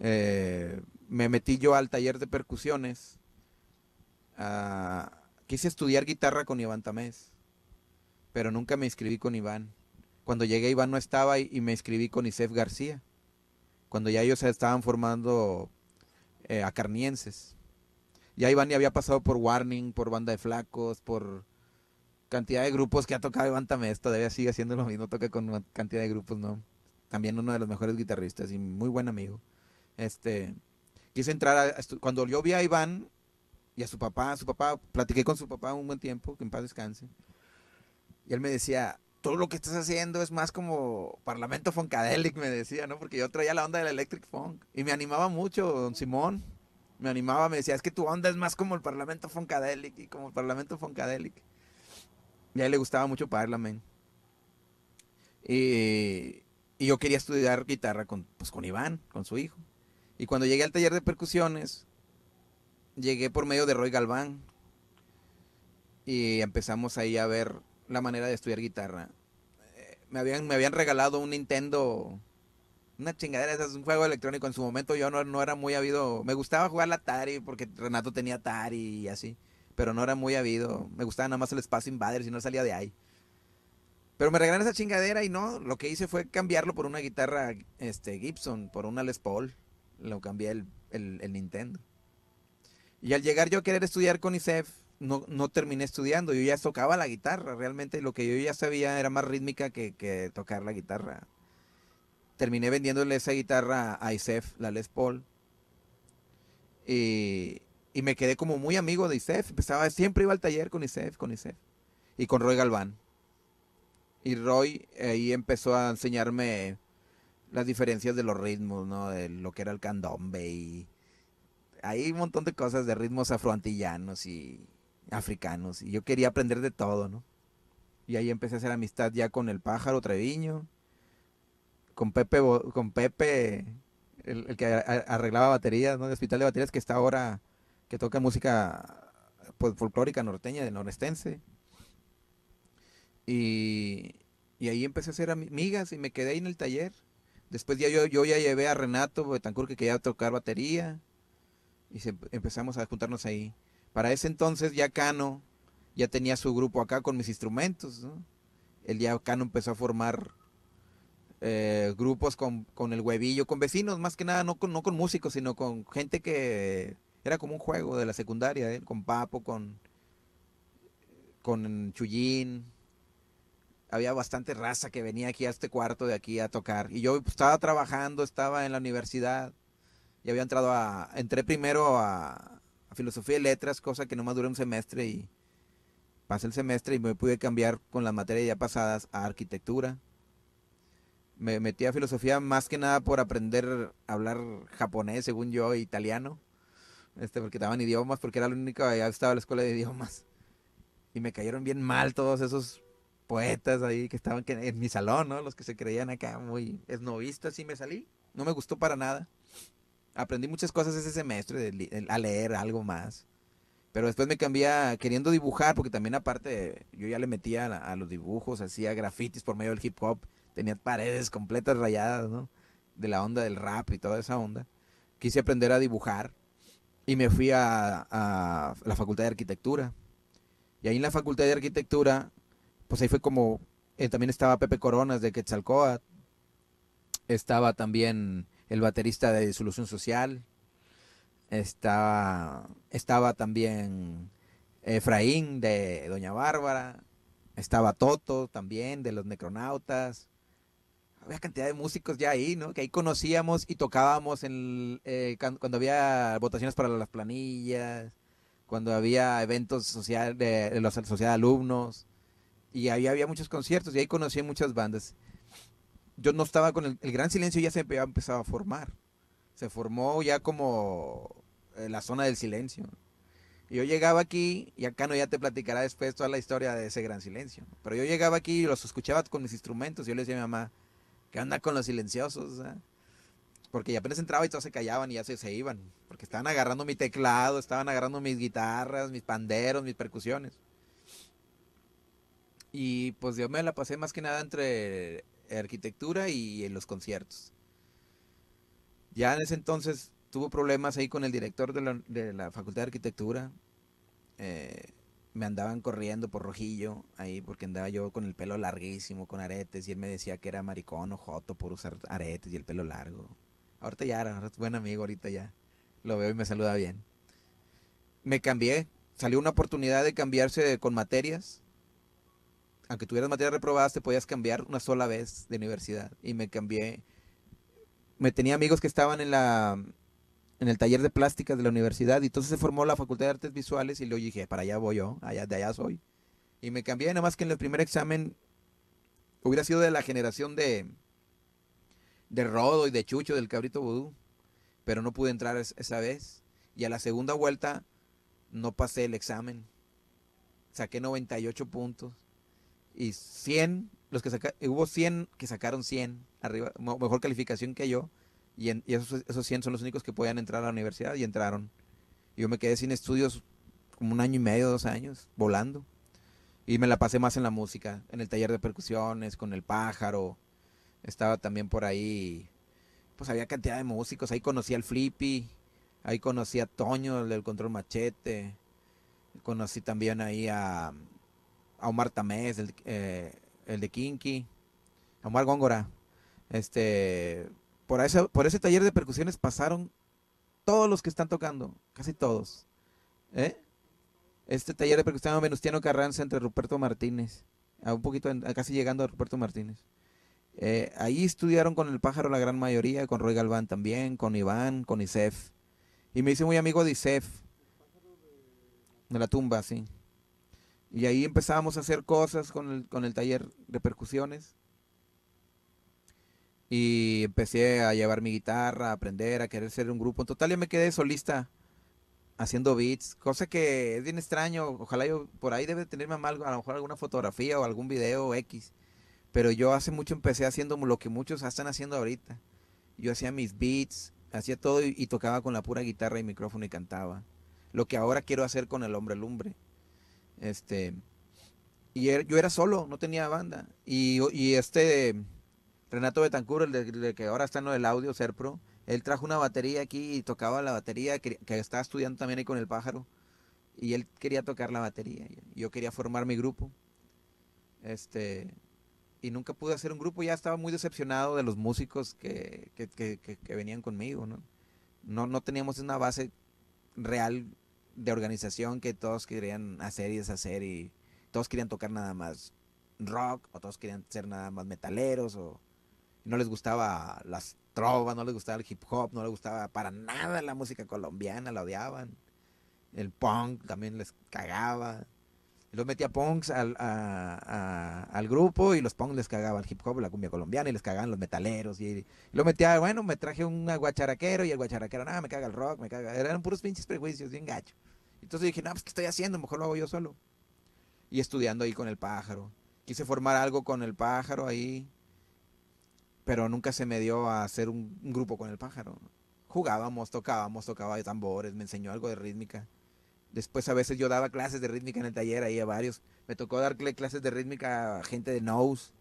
Eh, me metí yo al taller de percusiones. Ah, quise estudiar guitarra con Iván Tamés, pero nunca me inscribí con Iván. Cuando llegué Iván no estaba y, me inscribí con Isef García, cuando ya ellos estaban formando acarnienses eh, a carnienses. Ya Iván ya había pasado por Warning, por Banda de Flacos, por cantidad de grupos que ha tocado Iván Tamés. Todavía sigue haciendo lo mismo, toca con cantidad de grupos, ¿no? También uno de los mejores guitarristas y muy buen amigo. Este, quise entrar cuando yo vi a Iván y a su papá, su papá, platiqué con su papá un buen tiempo, que en paz descanse. Y él me decía, todo lo que estás haciendo es más como Parlamento Funkadelic, me decía, ¿no? Porque yo traía la onda del Electric Funk. Y me animaba mucho, don Simón. Me animaba, me decía, es que tu onda es más como el Parlamento Funkadelic y como el Parlamento Funkadelic. Y a él le gustaba mucho Parliament. Y, y yo quería estudiar guitarra con, pues, con Iván, con su hijo. Y cuando llegué al taller de percusiones, llegué por medio de Roy Galván. Y empezamos ahí a ver la manera de estudiar guitarra. Eh, me habían, me habían regalado un Nintendo, una chingadera, es un juego electrónico. En su momento yo no, era muy habido. Me gustaba jugar la Atari porque Renato tenía Atari y así. Pero no era muy habido. Me gustaba nada más el Space Invaders y no salía de ahí. Pero me regalaron esa chingadera y no, lo que hice fue cambiarlo por una guitarra este, Gibson, por una Les Paul lo cambié el, Nintendo. Y al llegar yo a querer estudiar con ISEF, no, no, terminé estudiando, yo ya tocaba la guitarra, realmente lo que yo ya sabía era más rítmica que, tocar la guitarra. Terminé vendiéndole esa guitarra a ISEF, la Les Paul, y, me quedé como muy amigo de ISEF. empezaba, siempre iba al taller con ISEF, con ISEF. y con Roy Galván. Y Roy ahí empezó a enseñarme las diferencias de los ritmos, ¿no? De lo que era el candombe y hay un montón de cosas de ritmos afroantillanos y africanos y yo quería aprender de todo, Y ahí empecé a hacer amistad ya con el pájaro Treviño, con Pepe, con Pepe, el, que arreglaba baterías, ¿no? De hospital de baterías que está ahora, que toca música pues, folclórica norteña, de norestense. Y, y ahí empecé a hacer amigas y me quedé ahí en el taller Después ya yo, ya llevé a Renato Betancourt que quería tocar batería. Y empezamos a juntarnos ahí. Para ese entonces ya Cano ya tenía su grupo acá con mis instrumentos. ¿no? El día Cano empezó a formar eh, grupos con, el huevillo, con vecinos, más que nada, no con, no con músicos, sino con gente que era como un juego de la secundaria, ¿eh? con Papo, con, con Chuyín, había bastante raza que venía aquí a este cuarto de aquí a tocar. Y yo estaba trabajando, estaba en la universidad. Y había entrado a. Entré primero a, filosofía y letras, cosa que nomás duré un semestre y pasé el semestre y me pude cambiar con las materias ya pasadas a arquitectura. Me metí a filosofía más que nada por aprender a hablar japonés, según yo, e italiano. Este, porque estaban idiomas, porque era la única ya estaba la escuela de idiomas. Y me cayeron bien mal todos esos poetas ahí que estaban en mi salón, ¿no? Los que se creían acá muy esnovistas, y me salí. No me gustó para nada. Aprendí muchas cosas ese semestre a leer algo más. Pero después me cambié queriendo dibujar, porque también aparte yo ya le metía a, los dibujos, hacía grafitis por medio del hip hop. Tenía paredes completas rayadas, ¿no? De la onda del rap y toda esa onda. Quise aprender a dibujar y me fui a, a la Facultad de Arquitectura. Y ahí en la Facultad de Arquitectura pues ahí fue como, eh, también estaba Pepe Coronas de Quetzalcoatl, estaba también el baterista de Disolución Social, estaba, estaba también eh, Efraín de Doña Bárbara, estaba Toto también de los Necronautas. Había cantidad de músicos ya ahí, ¿no? Que ahí conocíamos y tocábamos en eh, cuando había votaciones para las planillas, cuando había eventos sociales de, de la sociedad de alumnos. Y ahí había muchos conciertos y ahí conocí muchas bandas. Yo no estaba con el, Gran Silencio, ya se había a formar. Se formó ya como eh, la zona del silencio. yo llegaba aquí, y acá no ya te platicará después toda la historia de ese gran silencio. Pero yo llegaba aquí y los escuchaba con mis instrumentos. yo le decía a mi mamá, ¿qué anda con los silenciosos? Ah? Porque ya apenas entraba y todos se callaban y ya se, se, iban. Porque estaban agarrando mi teclado, estaban agarrando mis guitarras, mis panderos, mis percusiones. Y pues yo me la pasé más que nada entre arquitectura y en los conciertos. Ya en ese entonces tuvo problemas ahí con el director de la, Facultad de Arquitectura. Eh, me andaban corriendo por rojillo ahí porque andaba yo con el pelo larguísimo, con aretes, y él me decía que era maricón o joto por usar aretes y el pelo largo. Ahorita ya era buen amigo, ahorita ya lo veo y me saluda bien. Me cambié, salió una oportunidad de cambiarse con materias aunque tuvieras materias reprobadas, te podías cambiar una sola vez de universidad. Y me cambié. Me tenía amigos que estaban en la en el taller de plásticas de la universidad y entonces se formó la Facultad de Artes Visuales y le dije, para allá voy yo, allá, de allá soy. Y me cambié, nada más que en el primer examen hubiera sido de la generación de, de Rodo y de Chucho, del cabrito vudú, pero no pude entrar esa vez. Y a la segunda vuelta no pasé el examen. Saqué 98 puntos y 100, los que saca, hubo 100 que sacaron 100, arriba, mejor calificación que yo, y, esos, esos, 100 son los únicos que podían entrar a la universidad y entraron. Y Yo me quedé sin estudios como un año y medio, dos años, volando. Y me la pasé más en la música, en el taller de percusiones, con el pájaro. Estaba también por ahí. Pues había cantidad de músicos. Ahí conocí al Flippy, ahí conocí a Toño, el del control machete. Conocí también ahí a a Omar Tamés, eh, el, de Kinky, a Omar Góngora. Este, por, ese, por ese taller de percusiones pasaron todos los que están tocando, casi todos. ¿eh? Este taller de percusión de Venustiano Carranza entre Ruperto Martínez, un poquito, casi llegando a Ruperto Martínez. Eh, ahí estudiaron con el pájaro la gran mayoría, con Roy Galván también, con Iván, con Isef. Y me hice muy amigo de Isef. De la tumba, sí. Y ahí empezábamos a hacer cosas con el, con el taller de percusiones. Y empecé a llevar mi guitarra, a aprender, a querer ser un grupo. En total, yo me quedé solista haciendo beats, cosa que es bien extraño. Ojalá yo por ahí debe tenerme a, mal, a lo mejor alguna fotografía o algún video X. Pero yo hace mucho empecé haciendo lo que muchos están haciendo ahorita. Yo hacía mis beats, hacía todo y tocaba con la pura guitarra y micrófono y cantaba. Lo que ahora quiero hacer con el hombre lumbre. Este, y er, yo era solo, no tenía banda. Y, este Renato Betancur, el, de, que ahora está en lo del audio, Pro él trajo una batería aquí y tocaba la batería, que, que estaba estudiando también ahí con el pájaro. Y él quería tocar la batería. yo quería formar mi grupo. Este, y nunca pude hacer un grupo. Ya estaba muy decepcionado de los músicos que, que, venían conmigo, ¿no? ¿no? No teníamos una base real de organización que todos querían hacer y deshacer y todos querían tocar nada más rock o todos querían ser nada más metaleros o no les gustaba las trovas, no les gustaba el hip hop, no les gustaba para nada la música colombiana, la odiaban. El punk también les cagaba los metía punks al, a, al grupo y los punks les cagaban hip hop, la cumbia colombiana y les cagaban los metaleros. Y, lo metía, bueno, me traje un guacharaquero y el guacharaquero, nada, me caga el rock, me caga. Eran puros pinches prejuicios, bien gacho. Entonces dije, no, pues ¿qué estoy haciendo? Mejor lo hago yo solo. Y estudiando ahí con el pájaro. Quise formar algo con el pájaro ahí, pero nunca se me dio a hacer un, un grupo con el pájaro. Jugábamos, tocábamos, tocaba de tambores, me enseñó algo de rítmica Después a veces yo daba clases de rítmica en el taller ahí a varios. Me tocó darle clases de rítmica a gente de Nose,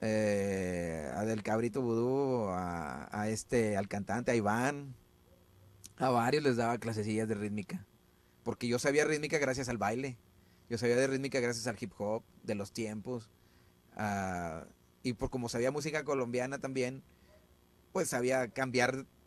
eh, a Del Cabrito Vudú, a, este, al cantante, a Iván. A varios les daba clasecillas de rítmica. Porque yo sabía rítmica gracias al baile. Yo sabía de rítmica gracias al hip hop, de los tiempos. y por como sabía música colombiana también, pues sabía cambiar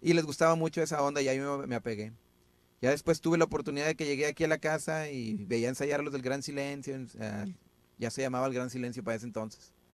Y les gustaba mucho esa onda y ahí me, apegué. Ya después tuve la oportunidad de que llegué aquí a la casa y veía ensayar los del Gran Silencio. Ah, ya se llamaba el Gran Silencio para ese entonces.